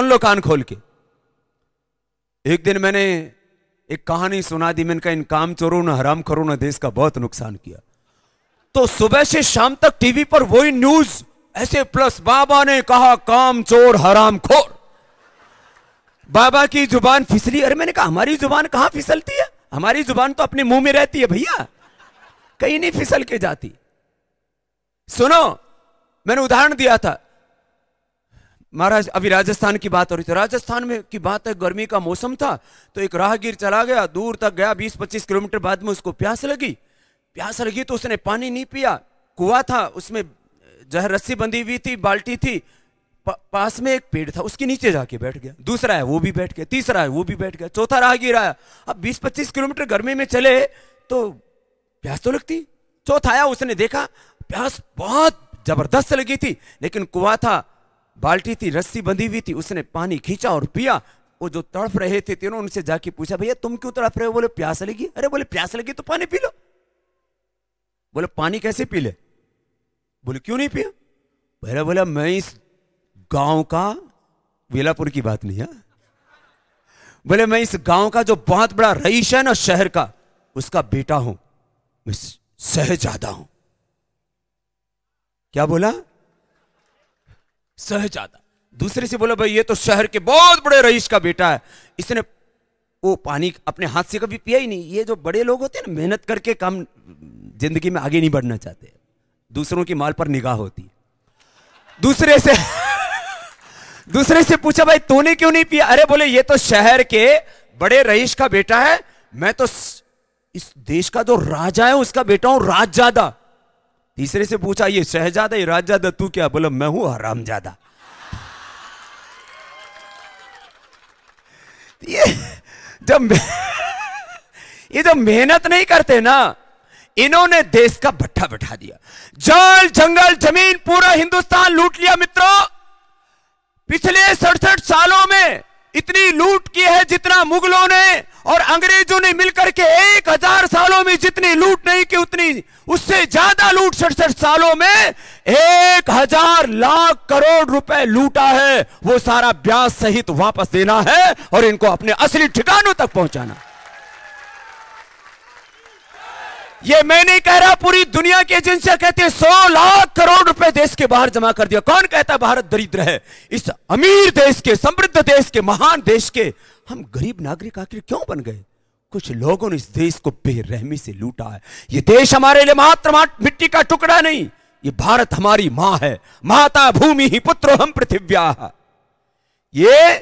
सुन लो कान खोल के एक दिन मैंने एक कहानी सुना दी मैंने कहा इन काम चोरों ने हराम खोरों ने देश का बहुत नुकसान किया तो सुबह से शाम तक टीवी पर वही न्यूज ऐसे प्लस बाबा ने कहा काम चोर हराम खोर बाबा की जुबान फिसली अरे मैंने कहा हमारी जुबान कहां फिसलती है हमारी जुबान तो अपने मुंह में रहती है भैया कहीं नहीं फिसल के जाती सुनो मैंने उदाहरण दिया था महाराज अभी राजस्थान की बात हो रही थी राजस्थान में की बात है गर्मी का मौसम था तो एक राहगीर चला गया दूर तक गया 20-25 किलोमीटर बाद में उसको प्यास लगी प्यास लगी तो उसने पानी नहीं पिया कुआ था उसमें जहर रस्सी बंधी हुई थी बाल्टी थी पास में एक पेड़ था उसके नीचे जाके बैठ गया दूसरा है वो भी बैठ गया तीसरा है वो भी बैठ गया चौथा राहगीर आया अब 20-25 किलोमीटर गर्मी में चले तो प्यास तो लगती चौथा आया उसने देखा प्यास बहुत जबरदस्त लगी थी लेकिन कुआ था बाल्टी थी रस्सी बंधी हुई थी उसने पानी खींचा और पिया वो जो तड़फ रहे थे तीनों उनसे जाके पूछा भैया तुम क्यों तड़फ रहे हो बोले प्यास लगी अरे बोले प्यास लगी तो पानी पी लो बोले पानी कैसे पी ले बोले क्यों नहीं पिया बोले बोला मैं इस गांव का वेलापुर की बात नहीं है हाँ? बोले मैं इस गांव का जो बहुत बड़ा रईस है ना शहर का उसका बेटा हूं मैं सहजादा हूं क्या बोला सहजादा दूसरे से बोला भाई ये तो शहर के बहुत बड़े रईस का बेटा है इसने वो पानी अपने हाथ से कभी पिया ही नहीं ये जो बड़े लोग होते हैं ना मेहनत करके काम जिंदगी में आगे नहीं बढ़ना चाहते दूसरों की माल पर निगाह होती दूसरे से दूसरे से पूछा भाई तूने क्यों नहीं पिया अरे बोले ये तो शहर के बड़े रईस का बेटा है मैं तो इस देश का जो राजा है उसका बेटा हूं राजजादा तीसरे से पूछा ये शहजादा ये राजा तू क्या बोला मैं हूं हरामजादा ये जब ये जब मेहनत नहीं करते ना इन्होंने देश का भट्ठा बैठा दिया जल जंगल जमीन पूरा हिंदुस्तान लूट लिया मित्रों पिछले सड़सठ सालों में इतनी लूट की है जितना मुगलों ने और अंग्रेजों ने मिलकर के एक हजार सालों में जितनी लूट नहीं की उतनी उससे ज्यादा लूट सड़सठ सालों में एक हजार लाख करोड़ रुपए लूटा है वो सारा ब्याज सहित वापस देना है और इनको अपने असली ठिकानों तक पहुंचाना ये मैं नहीं कह रहा पूरी दुनिया की एजेंसियां कहती है सौ लाख करोड़ रुपए देश के बाहर जमा कर दिया कौन कहता है भारत दरिद्र है इस अमीर देश के समृद्ध देश के महान देश के हम गरीब नागरिक आखिर क्यों बन गए कुछ लोगों ने इस देश को बेरहमी से लूटा है ये देश हमारे लिए मात्र मिट्टी का टुकड़ा नहीं ये भारत हमारी मां है माता भूमि ही पुत्र हम पृथिव्या ये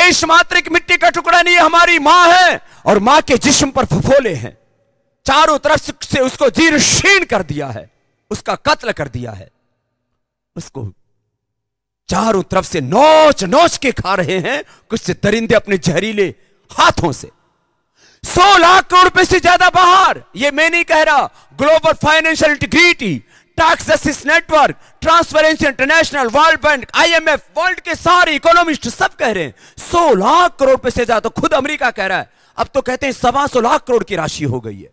देश मात्र एक मिट्टी का टुकड़ा नहीं हमारी मां है और मां के जिस्म पर फफोले हैं चारों तरफ से उसको जीर्ण कर दिया है उसका कत्ल कर दिया है उसको चारों तरफ से नोच नोच के खा रहे हैं कुछ दरिंदे अपने जहरीले हाथों से सौ लाख करोड़ रुपए से ज्यादा बाहर ये मैं नहीं कह रहा global financial integrity tax justice network transparency international world bank IMF world के सारे इकोनॉमिस्ट सब कह रहे हैं सौ लाख करोड़ रुपए से ज्यादा तो खुद अमेरिका कह रहा है अब तो कहते हैं सवा सौ लाख करोड़ की राशि हो गई है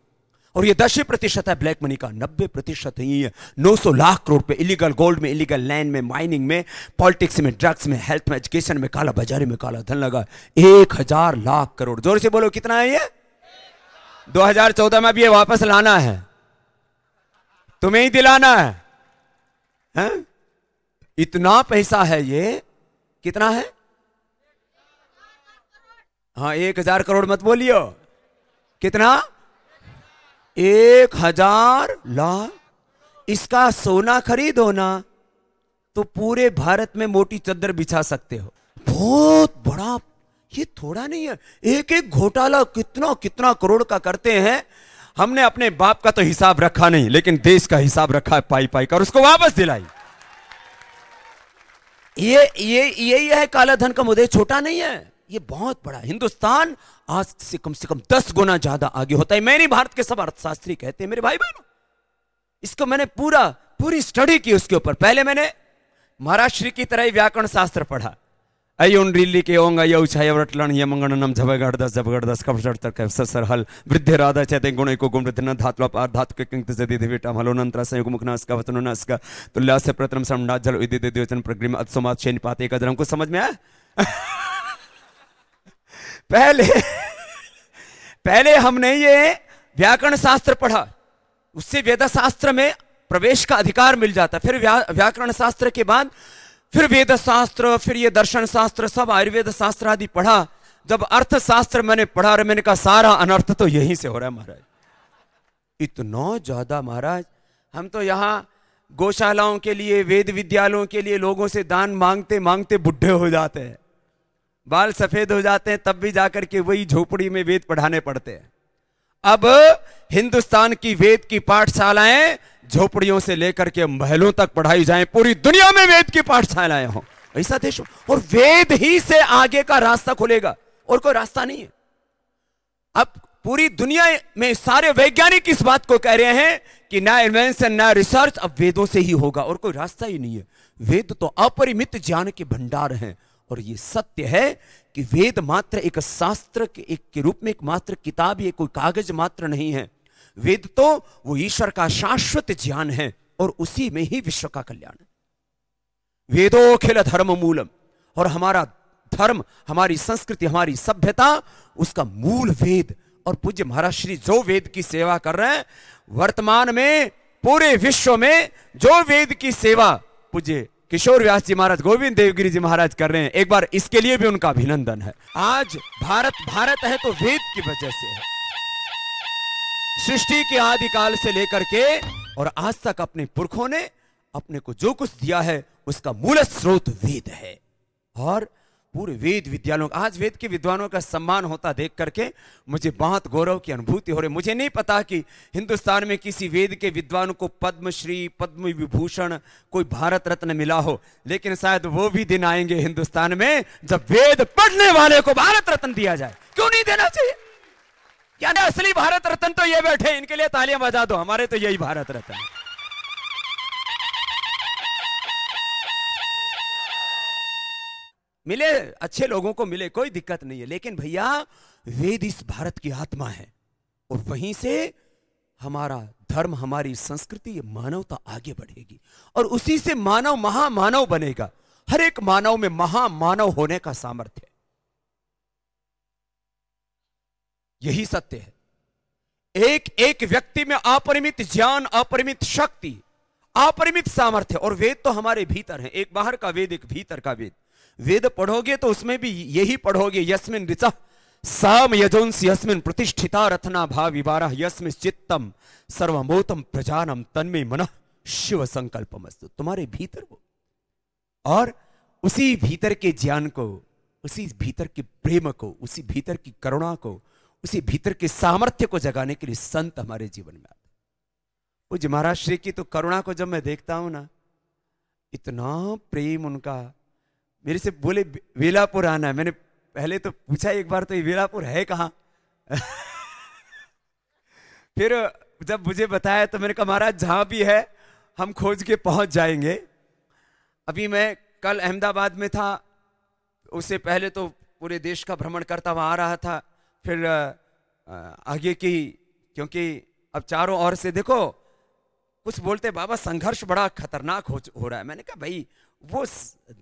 और ये दस प्रतिशत है ब्लैक मनी का नब्बे प्रतिशत ही है नौ सौ लाख करोड़ पे इलीगल गोल्ड में इलीगल लैंड में माइनिंग में पॉलिटिक्स में ड्रग्स में हेल्थ में एजुकेशन में काला बाजारी में काला धन लगा एक हजार लाख करोड़ जोर से बोलो कितना है ये चौदह में अब ये वापस लाना है तुम्हें ही दिलाना है, है? इतना पैसा है ये कितना है हाँ एक हजार करोड़ मत बोलियो कितना एक हजार लाख इसका सोना खरीदो ना तो पूरे भारत में मोटी चद्दर बिछा सकते हो बहुत बड़ा ये थोड़ा नहीं है एक एक घोटाला कितना कितना करोड़ का करते हैं हमने अपने बाप का तो हिसाब रखा नहीं लेकिन देश का हिसाब रखा है पाई पाई का और उसको वापस दिलाई ये ये यही है काला धन का मुद्दे छोटा नहीं है ये बहुत बड़ा हिंदुस्तान आज से कम से कम दस गुना ज्यादा आगे होता है मैंने भारत के सब अर्थशास्त्री कहते हैं मेरे भाई बहनों इसको मैंने पूरा पूरी स्टडी की उसके ऊपर पहले मैंने महाराष्ट्र की तरह ही व्याकरण शास्त्र पढ़ा अयुन रिल्ली के ओंग अयो छाय वटलन ये मंगणनम झबगड़दस झबगड़दस कपसर तक सर सर हल वृद्धि राधा चैते गुण को गुण वृद्धि न धातु पार धातु के किंत से दीदी बेटा हलो नंत्र संयोग मुख नस्का वचन नस्का तुल्य से प्रथम समडा जल उदि दे प्रग्रिम अत्समात शेन पाते कदरम को समझ में आया पहले पहले हमने ये व्याकरण शास्त्र पढ़ा उससे वेद शास्त्र में प्रवेश का अधिकार मिल जाता फिर व्याकरण शास्त्र के बाद फिर वेद शास्त्र फिर ये दर्शन शास्त्र सब आयुर्वेद शास्त्र आदि पढ़ा जब अर्थशास्त्र मैंने पढ़ा और मैंने कहा सारा अनर्थ तो यहीं से हो रहा है महाराज इतना ज्यादा महाराज हम तो यहाँ गौशालाओं के लिए वेद विद्यालयों के लिए लोगों से दान मांगते मांगते बुढ़े हो जाते हैं बाल सफेद हो जाते हैं तब भी जाकर के वही झोपड़ी में वेद पढ़ाने पड़ते हैं अब हिंदुस्तान की वेद की पाठशालाएं झोपड़ियों से लेकर के महलों तक पढ़ाई जाए पूरी दुनिया में वेद की पाठशालाएं हों ऐसा देश और वेद ही से आगे का रास्ता खुलेगा और कोई रास्ता नहीं है अब पूरी दुनिया में सारे वैज्ञानिक इस बात को कह रहे हैं कि ना इन्वेंशन ना रिसर्च अब वेदों से ही होगा और कोई रास्ता ही नहीं है वेद तो अपरिमित ज्ञान के भंडार हैं और ये सत्य है कि वेद मात्र एक शास्त्र के एक के रूप में एक मात्र किताब ये कोई कागज मात्र नहीं है वेद तो वो ईश्वर का शाश्वत ज्ञान है और उसी में ही विश्व का कल्याण है वेदोखिल धर्म मूलम और हमारा धर्म हमारी संस्कृति हमारी सभ्यता उसका मूल वेद और पूज्य महाराज श्री जो वेद की सेवा कर रहे हैं वर्तमान में पूरे विश्व में जो वेद की सेवा पूज्य किशोर व्यास जी महाराज गोविंद देवगिरी जी महाराज कर रहे हैं एक बार इसके लिए भी उनका अभिनंदन है आज भारत भारत है तो वेद की वजह से है सृष्टि के आदिकाल से लेकर के और आज तक अपने पुरखों ने अपने को जो कुछ दिया है उसका मूल स्रोत वेद है और पूरे वेद विद्यालयों आज वेद के विद्वानों का सम्मान होता देख करके मुझे बहुत गौरव की अनुभूति हो रही मुझे नहीं पता कि हिंदुस्तान में किसी वेद के विद्वान को पद्मश्री पद्म विभूषण कोई भारत रत्न मिला हो लेकिन शायद वो भी दिन आएंगे हिंदुस्तान में जब वेद पढ़ने वाले को भारत रत्न दिया जाए क्यों नहीं देना चाहिए क्या असली भारत रत्न तो ये बैठे इनके लिए तालियां बजा दो हमारे तो यही भारत रत्न है मिले अच्छे लोगों को मिले कोई दिक्कत नहीं है लेकिन भैया वेद इस भारत की आत्मा है और वहीं से हमारा धर्म हमारी संस्कृति ये मानवता आगे बढ़ेगी और उसी से मानव महामानव बनेगा हर एक मानव में महामानव होने का सामर्थ्य यही सत्य है एक एक व्यक्ति में अपरिमित ज्ञान अपरिमित शक्ति अपरिमित सामर्थ्य और वेद तो हमारे भीतर है एक बाहर का वेद एक भीतर का वेद वेद पढ़ोगे तो उसमें भी यही पढ़ोगे यस्मिन ऋचा साम यजोंस यस्मिन प्रतिष्ठिता रथना भाव विवारा यस्मिन चित्तम सर्वमोतम प्रजानम तन्मे मन शिव संकल्प मस्तु तुम्हारे भीतर हो और उसी भीतर के ज्ञान को उसी भीतर के प्रेम को उसी भीतर की करुणा को उसी भीतर के सामर्थ्य को जगाने के लिए संत हमारे जीवन में आते महाराज श्री की तो करुणा को जब मैं देखता हूं ना इतना प्रेम उनका मेरे से बोले वेलापुर आना है मैंने पहले तो पूछा एक बार तो ये वेलापुर है कहाँ फिर जब मुझे बताया तो मैंने कहा महाराज जहाँ भी है हम खोज के पहुँच जाएंगे अभी मैं कल अहमदाबाद में था उससे पहले तो पूरे देश का भ्रमण करता हुआ आ रहा था फिर आगे की क्योंकि अब चारों ओर से देखो कुछ बोलते बाबा संघर्ष बड़ा खतरनाक हो हो रहा है मैंने कहा भाई वो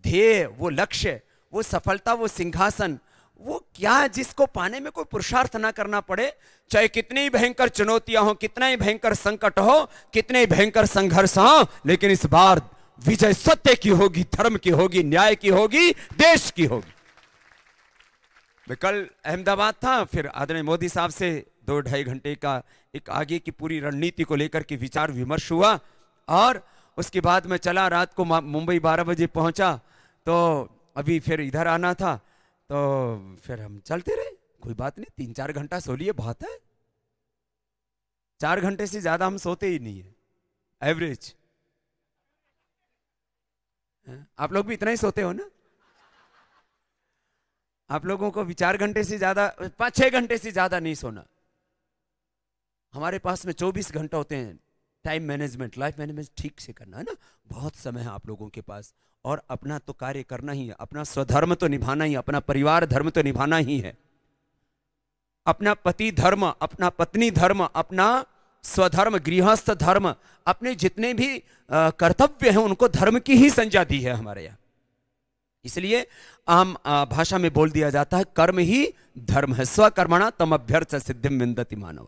ध्येय वो लक्ष्य वो सफलता वो सिंहासन वो क्या जिसको पाने में कोई पुरुषार्थ ना करना पड़े चाहे कितनी ही भयंकर चुनौतियां हो कितना ही भयंकर संकट हो कितने ही भयंकर संघर्ष हो लेकिन इस बार विजय सत्य की होगी धर्म की होगी न्याय की होगी देश की होगी मैं कल अहमदाबाद था फिर आदरणीय मोदी साहब से दो ढाई घंटे का एक आगे की पूरी रणनीति को लेकर के विचार विमर्श हुआ और उसके बाद मैं चला रात को मुंबई बारह बजे पहुंचा तो अभी फिर इधर आना था तो फिर हम चलते रहे कोई बात नहीं तीन चार घंटा सो लिए बहुत है चार घंटे से ज्यादा हम सोते ही नहीं है एवरेज आप लोग भी इतना ही सोते हो ना आप लोगों को भी चार घंटे से ज्यादा पाँच छह घंटे से ज्यादा नहीं सोना हमारे पास में चौबीस घंटा होते हैं टाइम मैनेजमेंट लाइफ मैनेजमेंट ठीक से करना है ना बहुत समय है आप लोगों के पास और अपना तो कार्य करना ही है अपना स्वधर्म तो निभाना ही अपना परिवार धर्म तो निभाना ही है अपना पति धर्म अपना पत्नी धर्म अपना स्वधर्म गृहस्थ धर्म अपने जितने भी कर्तव्य हैं उनको धर्म की ही संज्ञा दी है हमारे यहाँ इसलिए आम भाषा में बोल दिया जाता है कर्म ही धर्म है स्वकर्मणा तम अभ्यर्थ सिद्धिम विंदती मानव